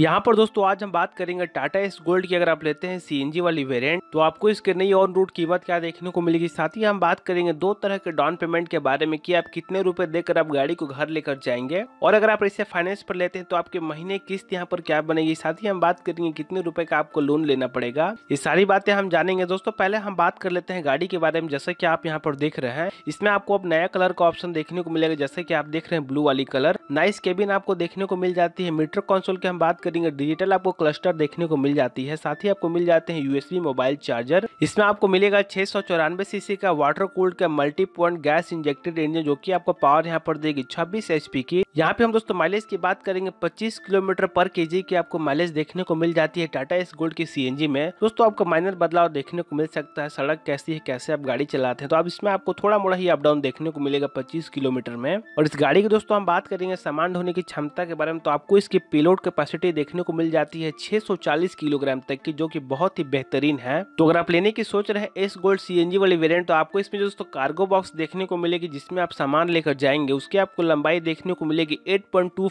यहाँ पर दोस्तों आज हम बात करेंगे टाटा एस गोल्ड की अगर आप लेते हैं सीएनजी वाली वेरिएंट तो आपको इसके नई ऑन रूट कीमत क्या देखने को मिलेगी साथ ही हम बात करेंगे दो तरह के डाउन पेमेंट के बारे में कि आप कितने रुपए देकर आप गाड़ी को घर लेकर जाएंगे और अगर आप इसे फाइनेंस पर लेते हैं तो आपके महीने किस्त यहाँ पर क्या बनेगी साथ ही हम बात करेंगे कितने रुपए का आपको लोन लेना पड़ेगा ये सारी बातें हम जानेंगे दोस्तों पहले हम बात कर लेते हैं गाड़ी के बारे में जैसे की आप यहाँ पर देख रहे हैं इसमें आपको अब नया कलर का ऑप्शन देखने को मिलेगा जैसे की आप देख रहे हैं ब्लू वाली कलर नाइस केबिन आपको देखने को मिल जाती है मीटर कॉन्सोल की हम बात करेंगे डिजिटल आपको क्लस्टर देखने को मिल जाती है साथ ही आपको मिल जाते हैं यूएसबी मोबाइल चार्जर इसमें आपको मिलेगा छह सौ चौरानवे सीसी का वाटर कूल्ड का multi point gas injected engine जो की आपको पावर यहाँ पर देगी छब्बीस एचपी की यहाँ पे हम दोस्तों माइलेज की बात करेंगे पच्चीस किलोमीटर पर के की आपको माइलेज देखने को मिल जाती है टाटा एस गोल्ड की सी में दोस्तों आपको माइनर बदलाव देखने को मिल सकता है सड़क कैसी है कैसे आप गाड़ी चलाते हैं तो अब इसमें आपको थोड़ा मोड़ा ही अपडाउन देखने को मिलेगा पच्चीस किलोमीटर में और इस गाड़ी की दोस्तों हम बात करेंगे सामान ढोने की क्षमता के बारे में तो आपको इसकी पिलोट कैपेसिटी देखने को मिल जाती है 640 किलोग्राम तक की जो कि बहुत ही बेहतरीन है तो अगर आप लेने की सोच रहे हैं एस गोल्ड सी वाली वेरियंट तो आपको इसमें दोस्तों कार्गो बॉक्स देखने को मिलेगी जिसमें आप सामान लेकर जाएंगे उसकी आपको लंबाई देखने को मिलेगी एट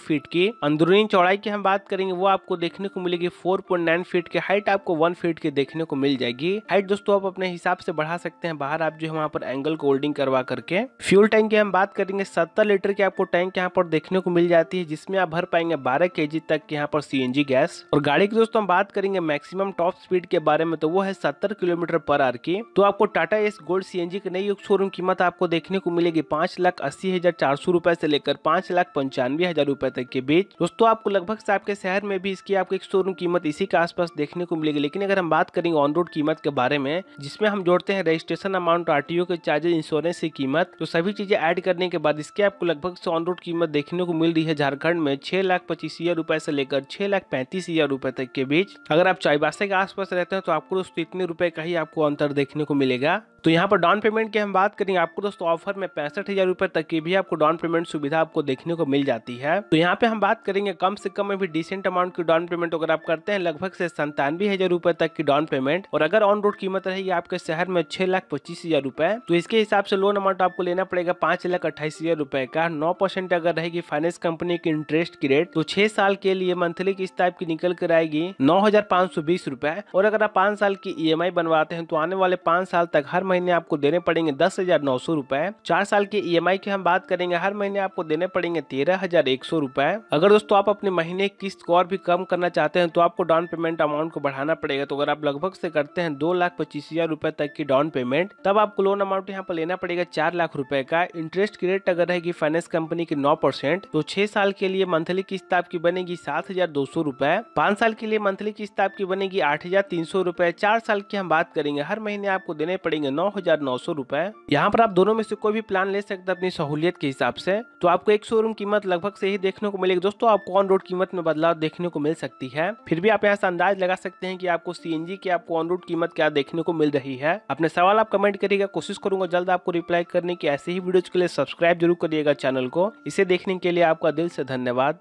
फीट की अंदरूनी चौड़ाई की हम बात करेंगे वो आपको देखने को मिलेगी फोर फीट की हाइट आपको वन फीट की देखने को मिल जाएगी हाइट दोस्तों आप अपने हिसाब से बढ़ा सकते हैं बाहर आप जो है वहाँ पर एंगल को होल्डिंग करवा करके फ्यूल टैंक की हम बात करेंगे सत्तर लीटर की आपको टैंक यहाँ पर देखने को मिल जाती है जिसमें आप भर पाएंगे बारह केजी तक यहाँ पर सी गैस और गाड़ी की दोस्तों हम बात करेंगे मैक्सिमम टॉप स्पीड के बारे में तो वो है सत्तर किलोमीटर पर आर की तो आपको टाटा एस गोल्ड एनजी की नई शोरूम कीमत आपको देखने को मिलेगी पांच लाख अस्सी हजार चार सौ रूपए से लेकर पांच लाख पंचानवे हजार रूपए तक के बीच दोस्तों आपको लगभग से आपके शहर में भी इसकी आपको एक शोरूम कीमत इसी के आसपास देखने को मिलेगी लेकिन अगर हम बात करेंगे ऑन रोड कीमत के बारे में जिसमें हम जोड़ते हैं रजिस्ट्रेशन अमाउंट आर के चार्जेज इंश्योरेंस की कीमत तो सभी चीजें ऐड करने के बाद इसके आपको लगभग ऑन रोड कीमत देखने को मिल रही है झारखंड में छह लाख पच्चीस हजार रूपए से लेकर छह लाख पैंतीस हज़ार रुपए तक के बीच अगर आप चाईबासा के आसपास रहते हैं तो आपको दोस्तों इतने रुपए का ही आपको अंतर देखने को मिलेगा तो यहाँ पर डाउन पेमेंट की हम बात करेंगे आपको दोस्तों ऑफर में पैंसठ हज़ार रुपए तक की भी आपको डाउन पेमेंट सुविधा आपको देखने को मिल जाती है तो यहाँ पे हम बात करेंगे कम से कम में भी डिसेंट अमाउंट की डाउन पेमेंट अगर आप करते हैं लगभग से संतानवे हज़ार रुपए तक की डाउन पेमेंट और अगर ऑन रोड कीमत रहेगी आपके शहर में छह लाख पच्चीस हज़ार रुपए तो इसके हिसाब से लोन अमाउंट आपको लेना पड़ेगा पांच लाख अट्ठाईस हज़ार रुपए का नौ परसेंट अगर रहेगी फाइनेंस कंपनी की इंटरेस्ट की रेट तो छह साल के लिए मंथली मंथली किस्त टाइप की निकल कर आएगी नौ हजार पाँच सौ बीस और अगर आप पाँच साल की ई e बनवाते हैं तो आने वाले पाँच साल तक हर महीने आपको देने पड़ेंगे दस हजार नौ सौ रूपए चार साल की ई e की हम बात करेंगे हर महीने आपको देने पड़ेंगे तेरह हजार एक सौ रूपए अगर दोस्तों आप अपने महीने की किस्त को और भी कम करना चाहते हैं तो आपको डाउन पेमेंट अमाउंट को बढ़ाना पड़ेगा तो अगर आप लगभग से करते हैं दो लाख पच्चीस हजार रूपए तक की डाउन पेमेंट तब आपको लोन अमाउंट यहाँ पर लेना पड़ेगा चार लाख रूपए का इंटरेस्ट की रेट अगर रहेगी फाइनेंस कंपनी की नौ परसेंट तो छह साल के लिए मंथली किस्त आपकी बनेगी सात हजार दो सौ रुपए पांच साल के लिए मंथली किस्त आपकी बनेगी आठ हजार तीन सौ रुपए चार साल की हम बात करेंगे हर महीने आपको देने पड़ेंगे नौ हजार नौ सौ रुपए यहाँ पर आप दोनों में से कोई भी प्लान ले सकते हैं अपनी सहूलियत के हिसाब से तो आपको एक शोरूम कीमत लगभग से ही देखने को मिलेगी दोस्तों आपको ऑन रोड कीमत में बदलाव देखने को मिल सकती है फिर भी आप यहाँ से अंदाज लगा सकते हैं की आपको सी की आपको ऑन रोड कीमत क्या देखने को मिल रही है अपने सवाल आप कमेंट करिएगा कोशिश करूंगा जल्द आपको रिप्लाई करने की ऐसे ही वीडियो के लिए सब्सक्राइब जरूर करिएगा चैनल को इसे देखने के लिए आपका दिल से धन्यवाद